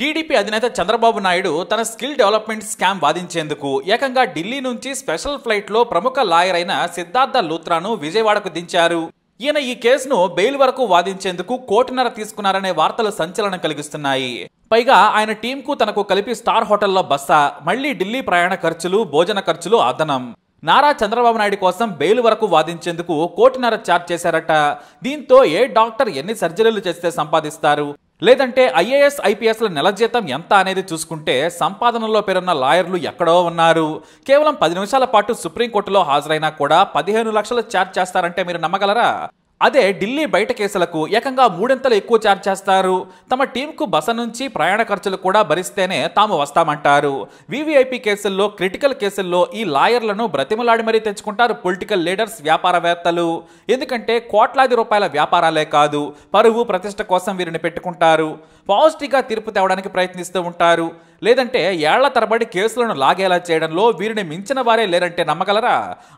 TDP అధినేత చంద్రబాబు నాయుడు తన skill development scam వాదించేందుకు ఏకంగా ఢిల్లీ నుంచి స్పెషల్ ఫ్లైట్లో ప్రముఖ లాయర్ అయిన సిద్ధార్థ లూత్రాను విజయవాడకు దించారు ఈయన ఈ కేసును బెయిల్ వరకు వాదించేందుకు కోటిన్నర తీసుకున్నారనే వార్తలు సంచలనం కలిగిస్తున్నాయి పైగా ఆయన టీంకు తనకు కలిపి స్టార్ హోటల్లో బస్స మళ్లీ ఢిల్లీ ప్రయాణ ఖర్చులు భోజన ఖర్చులు అదనం నారా చంద్రబాబు నాయుడు కోసం బెయిల్ వరకు వాదించేందుకు కోటిన్నర ఛార్జ్ చేశారట దీంతో ఏ డాక్టర్ ఎన్ని సర్జరీలు చేస్తే సంపాదిస్తారు లేదంటే ఐఏఎస్ ఐపీఎస్ల నెల జీతం ఎంత అనేది చూసుకుంటే సంపాదనలో పేరున్న లాయర్లు ఎక్కడో ఉన్నారు కేవలం పది నిమిషాల పాటు సుప్రీంకోర్టులో హాజరైనా కూడా పదిహేను లక్షలు ఛార్జ్ చేస్తారంటే మీరు నమ్మగలరా అదే ఢిల్లీ బయట కేసులకు ఏకంగా మూడింతలు ఎక్కువ ఛార్జ్ చేస్తారు తమ టీంకు బస నుంచి ప్రయాణ ఖర్చులు కూడా భరిస్తేనే తాము వస్తామంటారు వీవీఐపీ కేసుల్లో క్రిటికల్ కేసుల్లో ఈ లాయర్లను బ్రతిమలాడి మరీ తెచ్చుకుంటారు పొలిటికల్ లీడర్స్ వ్యాపారవేత్తలు ఎందుకంటే కోట్లాది రూపాయల వ్యాపారాలే కాదు పరువు ప్రతిష్ట కోసం వీరిని పెట్టుకుంటారు పాజిటివ్గా తీర్పు తేవడానికి ప్రయత్నిస్తూ ఉంటారు లేదంటే ఏళ్ల తరబడి కేసులను లాగేలా చేయడంలో వీరిని మించిన వారే లేరంటే నమ్మగలరా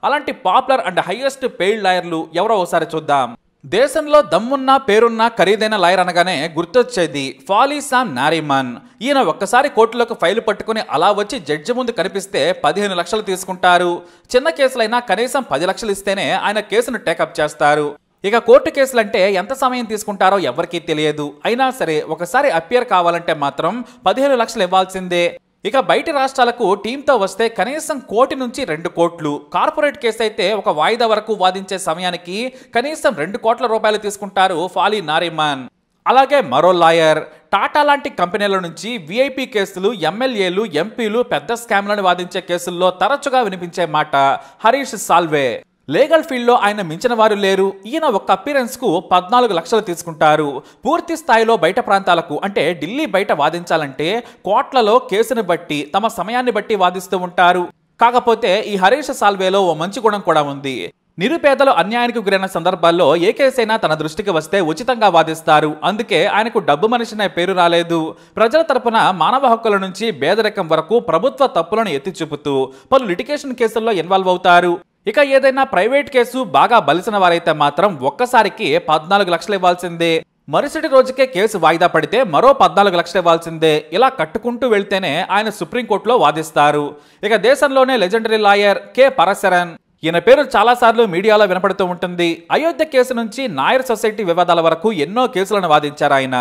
అలాంటి పాపులర్ అండ్ హైయెస్ట్ పెయిడ్ లాయర్లు ఎవరో ఒకసారి చూద్దాం దేశంలో దమ్మున్నా పేరున్నా ఖరీదైన లాయర్ అనగానే గుర్తొచ్చేది ఫాలీసామ్ నారిమన్ ఈయన ఒక్కసారి కోర్టులోకి ఫైలు పట్టుకుని అలా వచ్చి జడ్జి ముందు కనిపిస్తే పదిహేను లక్షలు తీసుకుంటారు చిన్న కేసులైనా కనీసం పది లక్షలు ఇస్తేనే ఆయన కేసును టేకప్ చేస్తారు ఇక కోర్టు కేసులంటే ఎంత సమయం తీసుకుంటారో ఎవరికీ తెలియదు అయినా సరే ఒకసారి అప్పేర్ కావాలంటే మాత్రం పదిహేను లక్షలు ఇవ్వాల్సిందే ఇక బయట రాష్ట్రాలకు టీంతో వస్తే కనీసం కోటి నుంచి రెండు కోట్లు కార్పొరేట్ కేసు అయితే ఒక వాయిదా వరకు వాదించే సమయానికి కనీసం రెండు కోట్ల రూపాయలు తీసుకుంటారు ఫాలీ నారిమాన్ అలాగే మరో లాయర్ టాటా లాంటి కంపెనీల నుంచి వీఐపీ కేసులు ఎమ్మెల్యేలు ఎంపీలు పెద్ద స్కామ్లను వాదించే కేసుల్లో తరచుగా వినిపించే మాట హరీష్ సాల్వే లీగల్ ఫీల్డ్లో ఆయన మించిన వారు లేరు ఈయన ఒక్క అపీరెన్స్కు పద్నాలుగు లక్షలు తీసుకుంటారు పూర్తి స్థాయిలో బయట ప్రాంతాలకు అంటే ఢిల్లీ బయట వాదించాలంటే కోట్లలో కేసును బట్టి తమ సమయాన్ని బట్టి వాదిస్తూ ఉంటారు కాకపోతే ఈ హరీష్ సాల్వేలో ఓ మంచి గుణం కూడా ఉంది నిరుపేదలు అన్యాయానికి గురైన సందర్భాల్లో ఏ కేసైనా తన దృష్టికి వస్తే ఉచితంగా వాదిస్తారు అందుకే ఆయనకు డబ్బు మనిషినే పేరు రాలేదు ప్రజల తరపున మానవ హక్కుల నుంచి పేదరికం వరకు ప్రభుత్వ తప్పులను ఎత్తి చూపుతూ పలు లిటికేషన్ కేసుల్లో ఇన్వాల్వ్ అవుతారు ఇక ఏదైనా ప్రైవేట్ కేసు బాగా బలిసిన వారైతే మాత్రం ఒక్కసారికి పద్నాలుగు లక్షలు ఇవ్వాల్సిందే మరుసటి రోజుకే కేసు వాయిదా పడితే మరో పద్నాలుగు లక్షలు ఇవ్వాల్సిందే ఇలా కట్టుకుంటూ వెళ్తేనే ఆయన సుప్రీంకోర్టులో వాదిస్తారు ఇక దేశంలోనే లెజెండరీ లాయర్ కె పరశరన్ ఈయన పేరు చాలాసార్లు మీడియాలో వినపడుతూ ఉంటుంది అయోధ్య కేసు నుంచి నాయర్ సొసైటీ వివాదాల వరకు ఎన్నో కేసులను వాదించారు ఆయన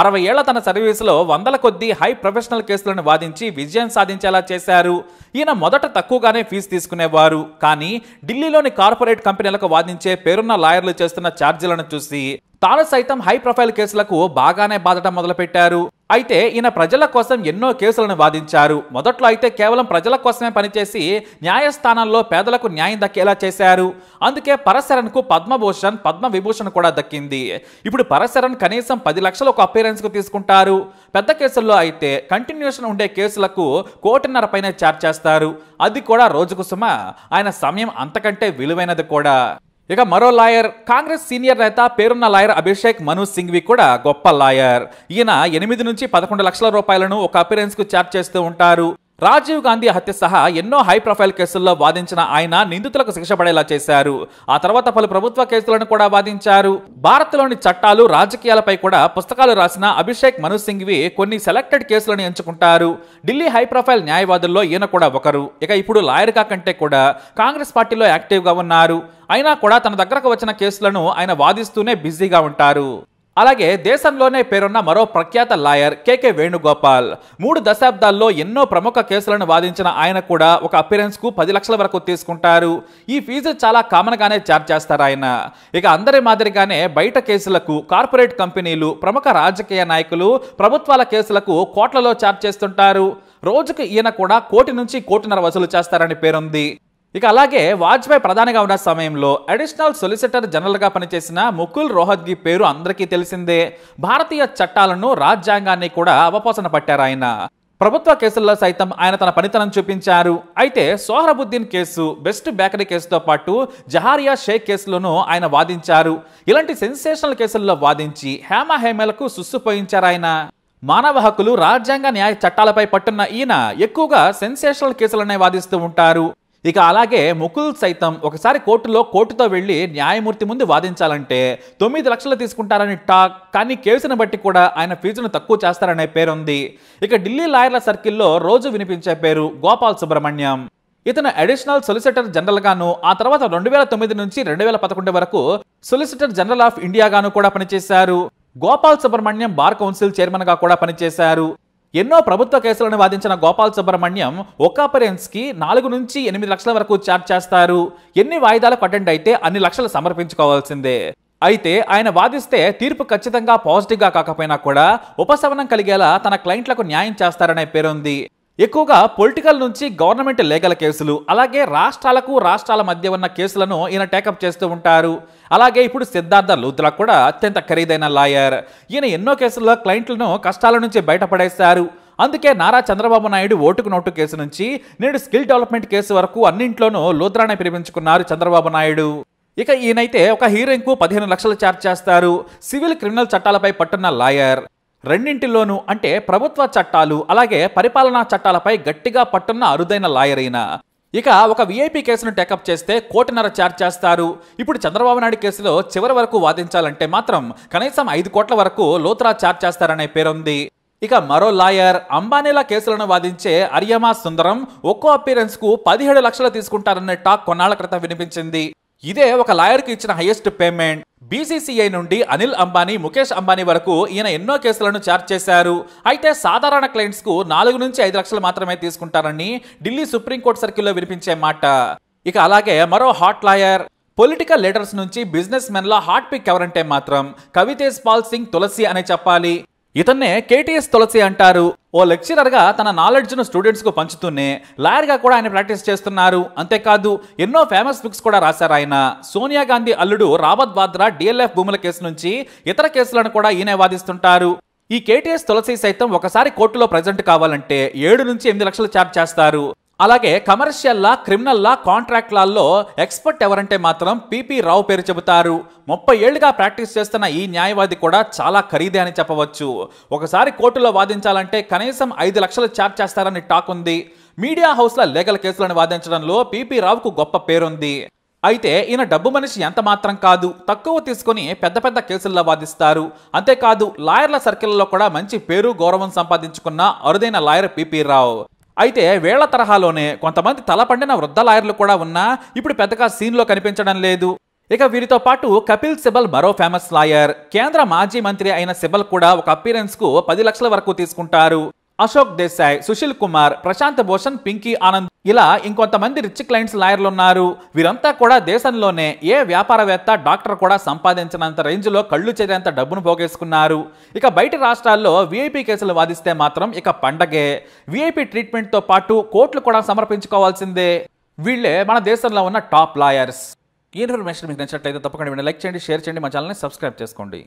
అరవై ఏళ్ల తన సర్వీసులో వందల కొద్దీ హై ప్రొఫెషనల్ కేసులను వాదించి విజయం సాధించేలా చేశారు ఈయన మొదట తక్కువగానే ఫీజు తీసుకునేవారు కానీ ఢిల్లీలోని కార్పొరేట్ కంపెనీలకు వాదించే పేరున్న లాయర్లు చేస్తున్న ఛార్జీలను చూసి తాను సైతం హై ప్రొఫైల్ కేసులకు బాగానే బాధటం మొదలుపెట్టారు అయితే ఈయన ప్రజల కోసం ఎన్నో కేసులను వాదించారు మొదట్లో అయితే కేవలం ప్రజల కోసమే పనిచేసి న్యాయస్థానాల్లో పేదలకు న్యాయం దక్కేలా చేశారు అందుకే పరశరణ్కు పద్మభూషణ్ పద్మవిభూషణ్ కూడా దక్కింది ఇప్పుడు పరశరణ్ కనీసం పది లక్షలు ఒక కు తీసుకుంటారు పెద్ద కేసుల్లో అయితే కంటిన్యూషన్ ఉండే కేసులకు కోటిన్నర పైన చార్జ్ చేస్తారు అది కూడా రోజుకు సుమ ఆయన సమయం అంతకంటే విలువైనది కూడా ఇక మరో లాయర్ కాంగ్రెస్ సీనియర్ నేత పేరున్న లాయర్ అభిషేక్ మను సింగ్వి కూడా గొప్ప లాయర్ ఈయన ఎనిమిది నుంచి పదకొండు లక్షల రూపాయలను ఒక అపిరెన్స్కు ఛార్జ్ చేస్తూ ఉంటారు రాజీవ్ గాంధీ హత్య సహా ఎన్నో హై ప్రొఫైల్ కేసుల్లో వాదించిన ఆయన నిందితులకు శిక్ష పడేలా చేశారు ఆ తర్వాత పలు ప్రభుత్వ కేసులను కూడా వాదించారు భారత్లోని చట్టాలు రాజకీయాలపై కూడా పుస్తకాలు రాసిన అభిషేక్ మను సింఘ్వి కొన్ని సెలెక్టెడ్ కేసులను ఎంచుకుంటారు ఢిల్లీ హై ప్రొఫైల్ న్యాయవాదుల్లో ఈయన కూడా ఒకరు ఇక ఇప్పుడు లాయర్గా కంటే కూడా కాంగ్రెస్ పార్టీలో యాక్టివ్గా ఉన్నారు అయినా కూడా తన దగ్గరకు వచ్చిన కేసులను ఆయన వాదిస్తూనే బిజీగా ఉంటారు అలాగే దేశంలోనే పేరున్న మరో ప్రఖ్యాత లాయర్ కేకే వేణుగోపాల్ మూడు దశాబ్దాల్లో ఎన్నో ప్రముఖ కేసులను వాదించిన ఆయన కూడా ఒక అపిరెన్స్కు పది లక్షల వరకు తీసుకుంటారు ఈ ఫీజు చాలా కామన్గానే చార్జ్ చేస్తారు ఆయన ఇక అందరి మాదిరిగానే బయట కేసులకు కార్పొరేట్ కంపెనీలు ప్రముఖ రాజకీయ నాయకులు ప్రభుత్వాల కేసులకు కోట్లలో చార్జ్ చేస్తుంటారు రోజుకు ఈయన కూడా కోటి నుంచి కోటిన్నర వసూలు చేస్తారని పేరుంది ఇక అలాగే వాజ్పేయి ప్రధానిగా ఉన్న సమయంలో అడిషనల్ సొలిసిటర్ జనరల్గా పనిచేసిన ముకుల్ రోహద్గి పేరు అందరికీ తెలిసిందే భారతీయ చట్టాలను రాజ్యాంగాన్ని కూడా అవపోసన పట్టారు ఆయన ప్రభుత్వ కేసుల్లో సైతం ఆయన తన పనితనం చూపించారు అయితే సోహరబుద్దీన్ కేసు బెస్ట్ బేకరీ కేసుతో పాటు జహారియా షేక్ కేసులోనూ ఆయన వాదించారు ఇలాంటి సెన్సేషనల్ కేసుల్లో వాదించి హేమ హేమలకు పోయించారు ఆయన మానవ హక్కులు రాజ్యాంగ న్యాయ చట్టాలపై పట్టున్న ఈయన ఎక్కువగా సెన్సేషనల్ కేసులనే వాదిస్తూ ఉంటారు ఇక అలాగే ముకుల్ సైతం ఒకసారి కోర్టులో కోర్టుతో వెళ్ళి న్యాయమూర్తి ముందు వాదించాలంటే తొమ్మిది లక్షలు తీసుకుంటారని టాక్ కానీ కేసును బట్టి కూడా ఆయన ఫీజును తక్కువ చేస్తారనే పేరుంది ఇక ఢిల్లీ లాయర్ల సర్కిల్లో రోజు వినిపించే పేరు గోపాల్ సుబ్రహ్మణ్యం ఇతను అడిషనల్ సొలిసిటర్ జనరల్గాను ఆ తర్వాత రెండు వేల తొమ్మిది నుంచి రెండు వేల పదకొండు వరకు సొలిసిటర్ జనరల్ ఆఫ్ ఇండియాగాను కూడా పనిచేశారు గోపాల్ సుబ్రహ్మణ్యం బార్ కౌన్సిల్ చైర్మన్గా కూడా పనిచేశారు ఎన్నో ప్రభుత్వ కేసులను వాదించిన గోపాల్ సుబ్రహ్మణ్యం ఒక అపరెన్స్కి నాలుగు నుంచి ఎనిమిది లక్షల వరకు ఛార్జ్ చేస్తారు ఎన్ని వాయిదాలకు అటెండ్ అయితే అన్ని లక్షలు సమర్పించుకోవాల్సిందే అయితే ఆయన వాదిస్తే తీర్పు ఖచ్చితంగా పాజిటివ్గా కాకపోయినా కూడా ఉపశమనం కలిగేలా తన క్లయింట్లకు న్యాయం చేస్తారనే పేరుంది ఎక్కువగా పొలిటికల్ నుంచి గవర్నమెంట్ లేగల కేసులు అలాగే రాష్ట్రాలకు రాష్ట్రాల మధ్య ఉన్న కేసులను ఈయన టేకప్ చేస్తూ ఉంటారు అలాగే ఇప్పుడు సిద్ధార్థ లూత్రా కూడా అత్యంత ఖరీదైన లాయర్ ఈయన ఎన్నో కేసుల్లో క్లయింట్లను కష్టాల నుంచి బయటపడేస్తారు అందుకే నారా చంద్రబాబు నాయుడు ఓటుకు నోటు కేసు నుంచి నేడు స్కిల్ డెవలప్మెంట్ కేసు వరకు అన్నింట్లోనూ లూత్రానే పిలిపించుకున్నారు చంద్రబాబు నాయుడు ఇక ఈయనైతే ఒక హీరోయిన్కు పదిహేను లక్షలు ఛార్జ్ చేస్తారు సివిల్ క్రిమినల్ చట్టాలపై పట్టున్న లాయర్ రెండింటిలోనూ అంటే ప్రభుత్వ చట్టాలు అలాగే పరిపాలనా చట్టాలపై గట్టిగా పట్టున్న అరుదైన లాయర్ అయిన ఇక ఒక వీఐపీ కేసును టేకప్ చేస్తే కోటిన్నర ఛార్జ్ చేస్తారు ఇప్పుడు చంద్రబాబు నాయుడు కేసులో చివరి వరకు వాదించాలంటే మాత్రం కనీసం ఐదు కోట్ల వరకు లోతురా ఛార్జ్ చేస్తారనే పేరుంది ఇక మరో లాయర్ అంబానీల కేసులను వాదించే అర్యమా సుందరం ఒక్కో అపీరెన్స్కు పదిహేడు లక్షలు తీసుకుంటారనే టాక్ కొన్నాళ్ల క్రితం వినిపించింది ఇదే ఒక లాయర్కి ఇచ్చిన హైయెస్ట్ పేమెంట్ బీసీసీఐ నుండి అనిల్ అంబానీ ముఖేష్ అంబానీ వరకు ఈయన ఎన్నో కేసులను చార్జ్ చేశారు అయితే సాధారణ క్లయింట్స్కు నాలుగు నుంచి ఐదు లక్షలు మాత్రమే తీసుకుంటారని ఢిల్లీ సుప్రీంకోర్టు సర్కిల్లో వినిపించే మాట ఇక అలాగే మరో హాట్ లాయర్ పొలిటికల్ లీడర్స్ నుంచి బిజినెస్ మెన్ల హాట్ పిక్ ఎవరంటే మాత్రం కవితేజ్ పాల్ సింగ్ తులసి అనే చెప్పాలి ఇతన్నే కేటీఎస్ తులసి అంటారు ఓ లెక్చరర్గా తన నాలెడ్జ్ను స్టూడెంట్స్కు పంచుతూనే లాయర్గా కూడా ఆయన ప్రాక్టీస్ చేస్తున్నారు అంతేకాదు ఎన్నో ఫేమస్ బుక్స్ కూడా రాశారు ఆయన సోనియా గాంధీ అల్లుడు రాబత్ వాద్రా డిఎల్ఎఫ్ భూముల కేసు నుంచి ఇతర కేసులను కూడా ఈయనే వాదిస్తుంటారు ఈ కేటీఎస్ తులసి సైతం ఒకసారి కోర్టులో ప్రజెంట్ కావాలంటే ఏడు నుంచి ఎనిమిది లక్షలు ఛార్జ్ చేస్తారు అలాగే commercial law criminal law contract లాల్లో ఎక్స్పర్ట్ ఎవరంటే మాత్రం పీపీ రావు పేరు చెబుతారు ముప్పై ఏళ్లుగా ప్రాక్టీస్ చేస్తున్న ఈ న్యాయవాది కూడా చాలా ఖరీదే అని చెప్పవచ్చు ఒకసారి కోర్టులో వాదించాలంటే కనీసం ఐదు లక్షలు ఛార్జ్ చేస్తారని టాక్ ఉంది మీడియా హౌస్ల లీగల్ కేసులను వాదించడంలో పీపీ రావుకు గొప్ప పేరుంది అయితే ఈయన డబ్బు మనిషి ఎంత మాత్రం కాదు తక్కువ తీసుకుని పెద్ద పెద్ద కేసుల్లో వాదిస్తారు అంతేకాదు లాయర్ల సర్కిల్లో కూడా మంచి పేరు గౌరవం సంపాదించుకున్న అరుదైన లాయర్ పీపీ రావు అయితే వేళ్ల తరహాలోనే కొంతమంది తలపండిన వృద్ధ లాయర్లు కూడా ఉన్నా ఇప్పుడు పెద్దగా సీన్లో కనిపించడం లేదు ఇక వీరితో పాటు కపిల్ సిబల్ మరో ఫేమస్ లాయర్ కేంద్ర మాజీ మంత్రి అయిన సిబల్ కూడా ఒక అపీరెన్స్కు పది లక్షల వరకు తీసుకుంటారు అశోక్ దేశాయ్ సుశీల్ కుమార్ ప్రశాంత్ భూషణ్ పింకీ ఆనంద్ ఇలా ఇంకొంతమంది రిచ్ క్లయింట్స్ లాయర్లు ఉన్నారు వీరంతా కూడా దేశంలోనే ఏ వ్యాపారవేత్త డాక్టర్ కూడా సంపాదించినంత రేంజ్లో కళ్ళు చేరేంత డబ్బును పోగేసుకున్నారు ఇక బయట రాష్ట్రాల్లో వీఐపీ కేసులు వాదిస్తే మాత్రం ఇక పండగే వీఐపీ ట్రీట్మెంట్తో పాటు కోర్టులు కూడా సమర్పించుకోవాల్సిందే వీళ్ళే మన దేశంలో ఉన్న టాప్ లాయర్స్ ఈ ఇన్ఫర్మేషన్ మీకు నచ్చినట్లయితే తప్పకుండా లైక్ చేయండి షేర్ చేయండి మా ఛానల్ని సబ్స్క్రైబ్ చేసుకోండి